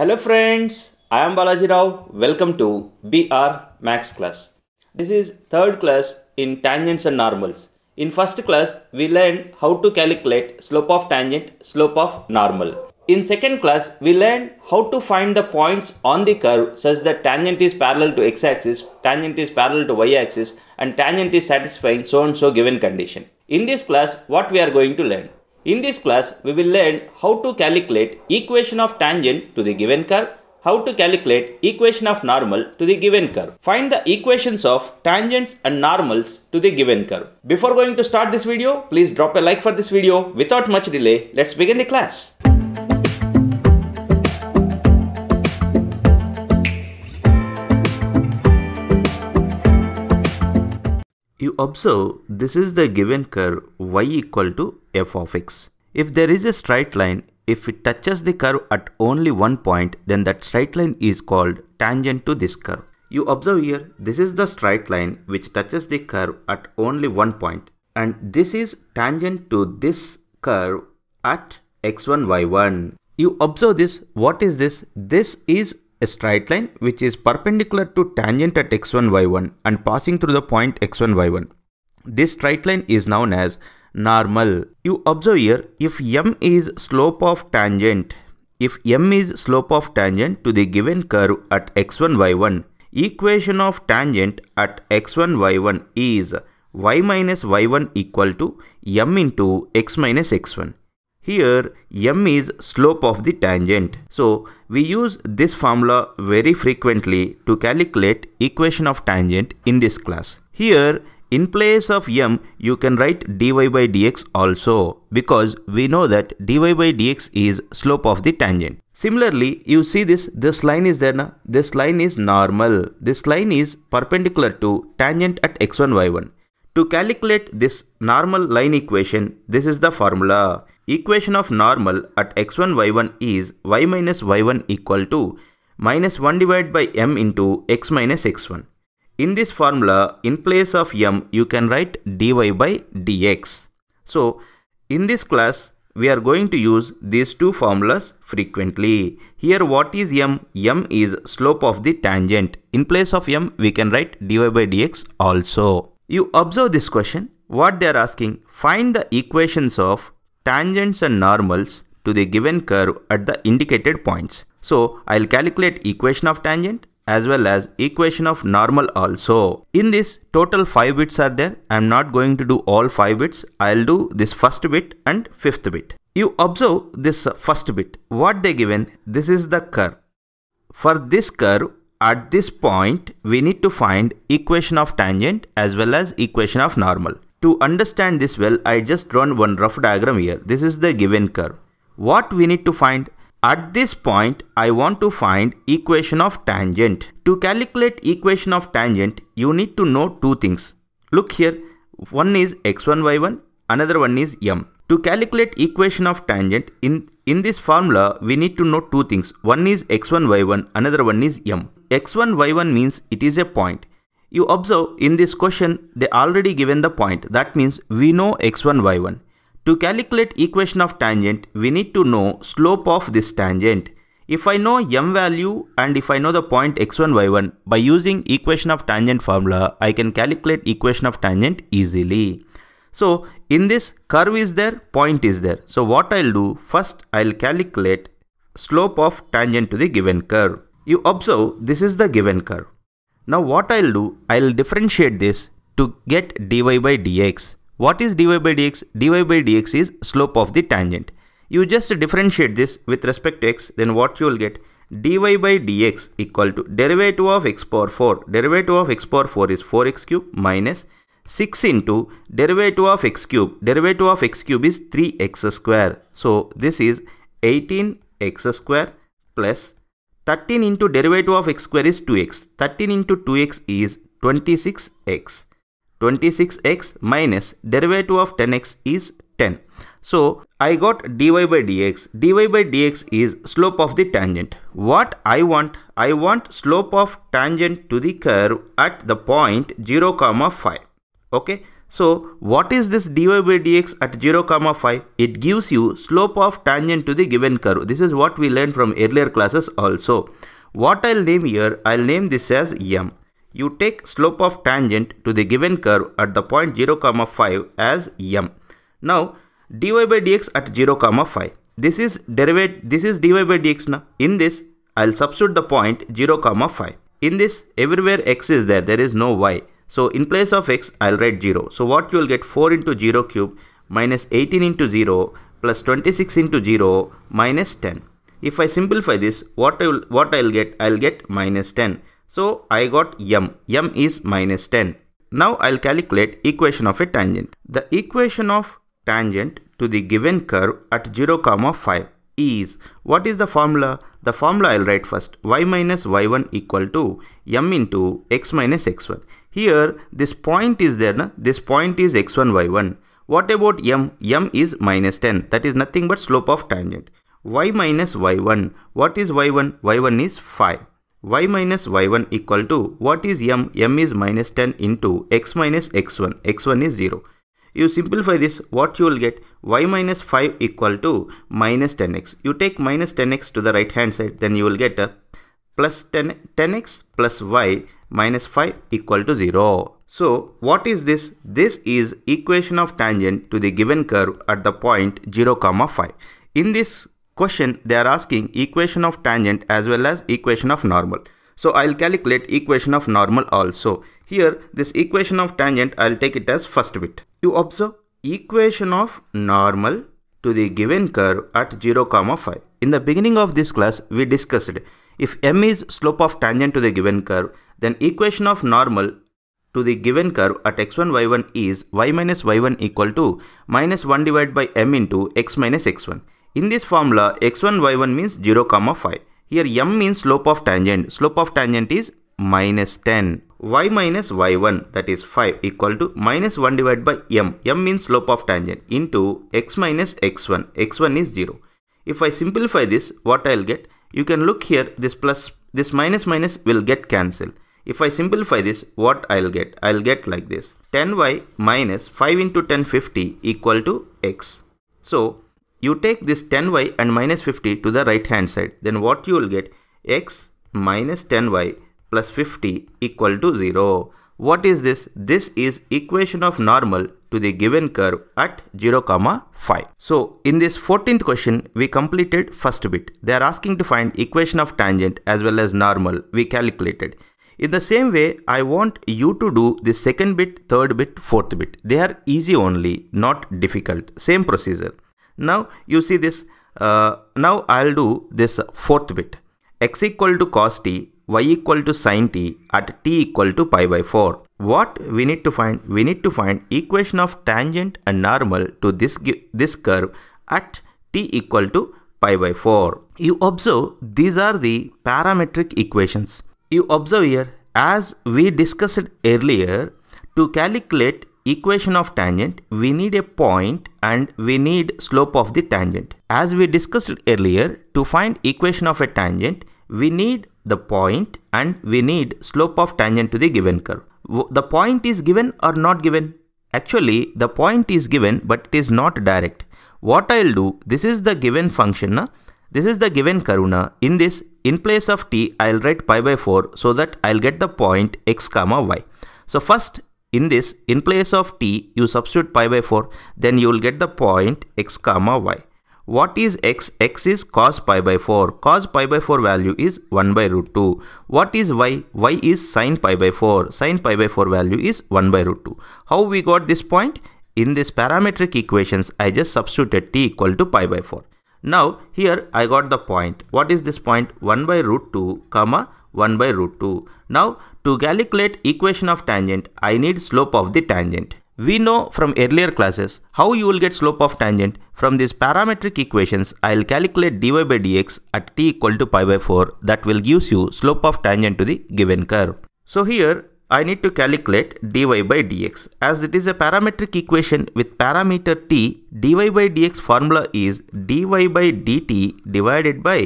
Hello friends, I am Balaji Rao. Welcome to BR Max class. This is third class in tangents and normals. In first class, we learned how to calculate slope of tangent, slope of normal. In second class, we learned how to find the points on the curve such that tangent is parallel to x-axis, tangent is parallel to y-axis and tangent is satisfying so and so given condition. In this class, what we are going to learn? In this class, we will learn how to calculate equation of tangent to the given curve, how to calculate equation of normal to the given curve. Find the equations of tangents and normals to the given curve. Before going to start this video, please drop a like for this video. Without much delay, let's begin the class. You observe this is the given curve y equal to f of x. If there is a straight line, if it touches the curve at only one point, then that straight line is called tangent to this curve. You observe here, this is the straight line which touches the curve at only one point and this is tangent to this curve at x1, y1. You observe this, what is this? This is a straight line which is perpendicular to tangent at x1, y1 and passing through the point x1, y1. This straight line is known as normal. You observe here, if m is slope of tangent, if m is slope of tangent to the given curve at x1, y1, equation of tangent at x1, y1 is y minus y1 equal to m into x minus x1. Here m is slope of the tangent. So we use this formula very frequently to calculate equation of tangent in this class. Here in place of m, you can write dy by dx also because we know that dy by dx is slope of the tangent. Similarly, you see this, this line is there, na? this line is normal, this line is perpendicular to tangent at x1, y1. To calculate this normal line equation, this is the formula. Equation of normal at x1 y1 is y minus y1 equal to minus 1 divided by m into x minus x1. In this formula, in place of m, you can write dy by dx. So, in this class, we are going to use these two formulas frequently. Here what is m? m is slope of the tangent. In place of m, we can write dy by dx also. You observe this question. What they are asking, find the equations of tangents and normals to the given curve at the indicated points. So I'll calculate equation of tangent as well as equation of normal also. In this total 5 bits are there. I'm not going to do all 5 bits. I'll do this first bit and fifth bit. You observe this first bit. What they given? This is the curve. For this curve, at this point, we need to find equation of tangent as well as equation of normal. To understand this well, I just drawn one rough diagram here. This is the given curve. What we need to find? At this point, I want to find equation of tangent. To calculate equation of tangent, you need to know two things. Look here, one is x1, y1, another one is m. To calculate equation of tangent, in in this formula, we need to know two things. One is x1, y1, another one is m. x1, y1 means it is a point. You observe in this question, they already given the point. That means we know x1, y1. To calculate equation of tangent, we need to know slope of this tangent. If I know m value and if I know the point x1, y1, by using equation of tangent formula, I can calculate equation of tangent easily. So in this curve is there, point is there. So what I'll do, first I'll calculate slope of tangent to the given curve. You observe this is the given curve. Now what I'll do, I'll differentiate this to get dy by dx. What is dy by dx? dy by dx is slope of the tangent. You just differentiate this with respect to x, then what you'll get? dy by dx equal to derivative of x power 4. Derivative of x power 4 is 4x cube minus minus 6 into derivative of x cube. Derivative of x cube is 3x square. So this is 18x square plus 13 into derivative of x square is 2x. 13 into 2x is 26x. 26x minus derivative of 10x is 10. So I got dy by dx. dy by dx is slope of the tangent. What I want? I want slope of tangent to the curve at the point 0 comma 5 okay so what is this dy by dx at 0 comma 5 it gives you slope of tangent to the given curve this is what we learned from earlier classes also what i'll name here i'll name this as m you take slope of tangent to the given curve at the point 0 comma 5 as m now dy by dx at 0 comma 5 this is derivative this is dy by dx now in this i'll substitute the point 0 comma 5 in this everywhere x is there there is no y so in place of x, I'll write 0. So what you'll get 4 into 0 cube minus 18 into 0 plus 26 into 0 minus 10. If I simplify this, what I'll, what I'll get? I'll get minus 10. So I got m. m is minus 10. Now I'll calculate equation of a tangent. The equation of tangent to the given curve at 0 comma 5 is what is the formula? The formula I'll write first y minus y1 equal to m into x minus x1. Here this point is there, na? this point is x1, y1. What about m? m is minus 10. That is nothing but slope of tangent. y minus y1. What is y1? y1 is 5 y minus y1 equal to what is m? m is minus 10 into x minus x1. x1 is 0. You simplify this, what you will get? y minus 5 equal to minus 10x. You take minus 10x to the right hand side, then you will get a plus 10, 10x plus y minus 5 equal to 0. So what is this? This is equation of tangent to the given curve at the point 0 comma 5. In this question they are asking equation of tangent as well as equation of normal. So I'll calculate equation of normal also. Here this equation of tangent I'll take it as first bit. You observe equation of normal to the given curve at 0 comma 5. In the beginning of this class we discussed if m is slope of tangent to the given curve, then equation of normal to the given curve at x1 y1 is y minus y1 equal to minus 1 divided by m into x minus x1. In this formula, x1 y1 means 0 comma 5. Here m means slope of tangent. Slope of tangent is minus 10 y minus y1 that is 5 equal to minus 1 divided by m. m means slope of tangent into x minus x1. x1 is 0. If I simplify this, what I'll get? you can look here this plus this minus minus will get cancelled. If I simplify this, what I'll get? I'll get like this. 10y minus 5 into ten fifty equal to x. So, you take this 10y and minus 50 to the right hand side. Then what you will get? x minus 10y plus 50 equal to 0. What is this? This is equation of normal to the given curve at 0, comma 5. So in this 14th question, we completed first bit. They are asking to find equation of tangent as well as normal. We calculated. In the same way, I want you to do the second bit, third bit, fourth bit. They are easy only, not difficult. Same procedure. Now you see this. Uh, now I'll do this fourth bit. x equal to cos t, y equal to sin t at t equal to pi by 4 what we need to find? We need to find equation of tangent and normal to this, this curve at t equal to pi by 4. You observe these are the parametric equations. You observe here as we discussed earlier to calculate equation of tangent we need a point and we need slope of the tangent. As we discussed earlier to find equation of a tangent we need the point and we need slope of tangent to the given curve the point is given or not given? Actually, the point is given, but it is not direct. What I'll do, this is the given function. Na? This is the given karuna. In this, in place of t, I'll write pi by 4 so that I'll get the point x comma y. So first, in this, in place of t, you substitute pi by 4, then you will get the point x comma y. What is x? x is cos pi by 4. Cos pi by 4 value is 1 by root 2. What is y? y is sin pi by 4. Sin pi by 4 value is 1 by root 2. How we got this point? In this parametric equations, I just substituted t equal to pi by 4. Now here I got the point. What is this point? 1 by root 2 comma 1 by root 2. Now to calculate equation of tangent, I need slope of the tangent. We know from earlier classes how you will get slope of tangent from these parametric equations I will calculate dy by dx at t equal to pi by 4 that will gives you slope of tangent to the given curve. So here I need to calculate dy by dx as it is a parametric equation with parameter t dy by dx formula is dy by dt divided by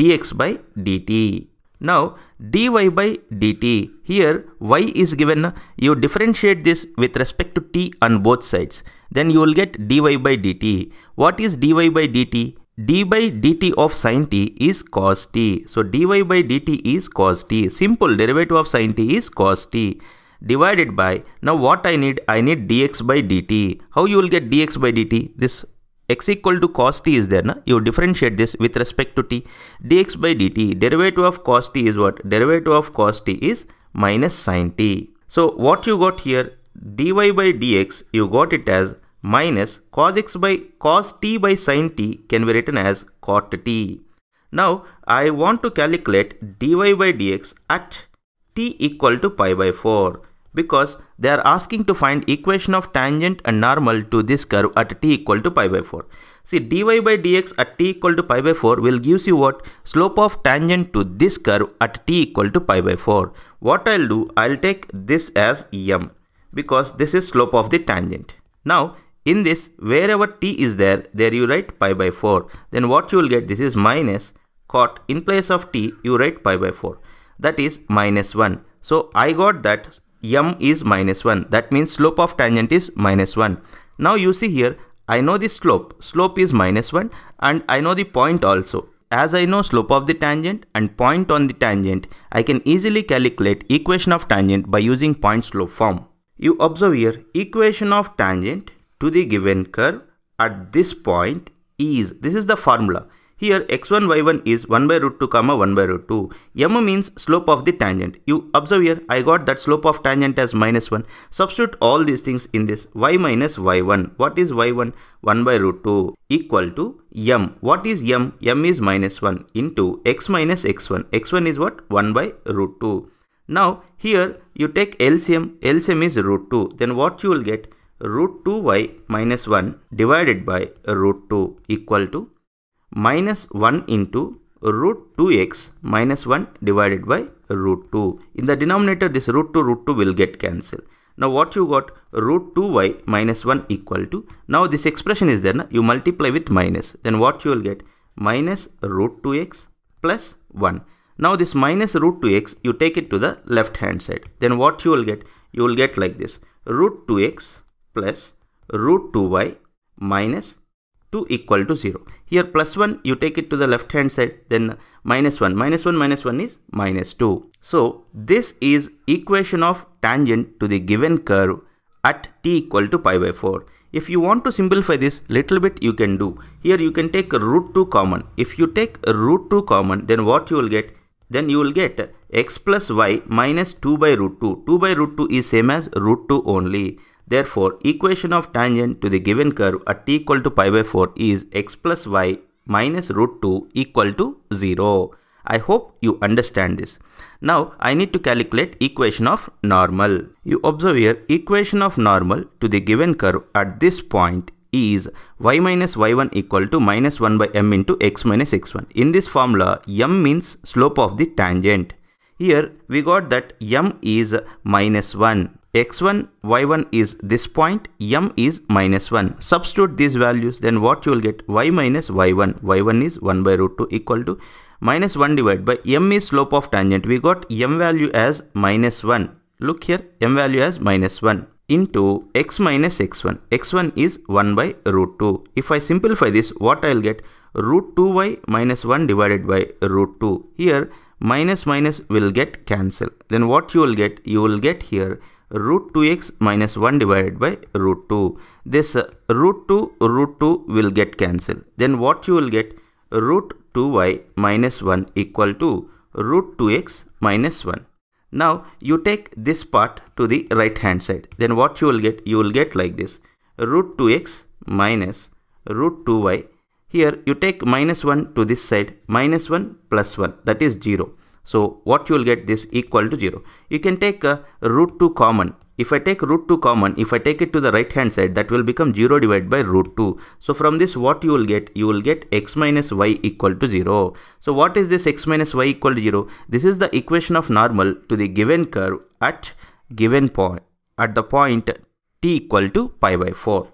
dx by dt. Now dy by dt, here y is given, you differentiate this with respect to t on both sides, then you will get dy by dt. What is dy by dt? d by dt of sine t is cos t. So dy by dt is cos t. Simple derivative of sine t is cos t divided by, now what I need? I need dx by dt. How you will get dx by dt? This x equal to cos t is there na you differentiate this with respect to t dx by dt derivative of cos t is what derivative of cos t is minus sin t so what you got here dy by dx you got it as minus cos x by cos t by sin t can be written as cot t now i want to calculate dy by dx at t equal to pi by 4 because they are asking to find equation of tangent and normal to this curve at t equal to pi by 4. See dy by dx at t equal to pi by 4 will gives you what slope of tangent to this curve at t equal to pi by 4. What I'll do, I'll take this as m because this is slope of the tangent. Now in this wherever t is there, there you write pi by 4. Then what you will get this is minus cot in place of t you write pi by 4 that is minus 1. So I got that m is minus 1. That means slope of tangent is minus 1. Now you see here, I know the slope. Slope is minus 1 and I know the point also. As I know slope of the tangent and point on the tangent, I can easily calculate equation of tangent by using point slope form. You observe here, equation of tangent to the given curve at this point is, this is the formula. Here x1 y1 is 1 by root 2 comma 1 by root 2. m means slope of the tangent. You observe here I got that slope of tangent as minus 1. Substitute all these things in this y minus y1. What is y1? 1 by root 2 equal to m. What is m? m is minus 1 into x minus x1. x1 is what? 1 by root 2. Now here you take LCM, LCM is root 2, then what you will get root 2y minus 1 divided by root 2 equal to minus 1 into root 2x minus 1 divided by root 2. In the denominator, this root 2 root 2 will get cancelled. Now what you got root 2y minus 1 equal to. Now this expression is there. Na? You multiply with minus. Then what you will get? Minus root 2x plus 1. Now this minus root 2x, you take it to the left hand side. Then what you will get? You will get like this. Root 2x plus root 2y minus 2 equal to 0. Here plus 1 you take it to the left hand side then minus 1 minus 1 minus 1 is minus 2. So this is equation of tangent to the given curve at t equal to pi by 4. If you want to simplify this little bit you can do. Here you can take root 2 common. If you take root 2 common then what you will get? Then you will get x plus y minus 2 by root 2. 2 by root 2 is same as root 2 only. Therefore, equation of tangent to the given curve at t equal to pi by 4 is x plus y minus root 2 equal to 0. I hope you understand this. Now I need to calculate equation of normal. You observe here equation of normal to the given curve at this point is y minus y1 equal to minus 1 by m into x minus x1. In this formula m means slope of the tangent. Here we got that m is minus 1 x1, y1 is this point, m is minus 1. Substitute these values, then what you will get? y minus y1. y1 is 1 by root 2 equal to minus 1 divided by m is slope of tangent. We got m value as minus 1. Look here, m value as minus 1 into x minus x1. x1 is 1 by root 2. If I simplify this, what I will get? Root 2y minus 1 divided by root 2. Here, minus minus will get cancelled. Then what you will get? You will get here root 2x minus 1 divided by root 2. This uh, root 2 root 2 will get cancelled. Then what you will get root 2y minus 1 equal to root 2x minus 1. Now you take this part to the right hand side. Then what you will get? You will get like this root 2x minus root 2y. Here you take minus 1 to this side minus 1 plus 1 that is 0. So what you will get this equal to 0. You can take uh, root 2 common. If I take root 2 common, if I take it to the right hand side, that will become 0 divided by root 2. So from this what you will get? You will get x minus y equal to 0. So what is this x minus y equal to 0? This is the equation of normal to the given curve at given point, at the point t equal to pi by 4.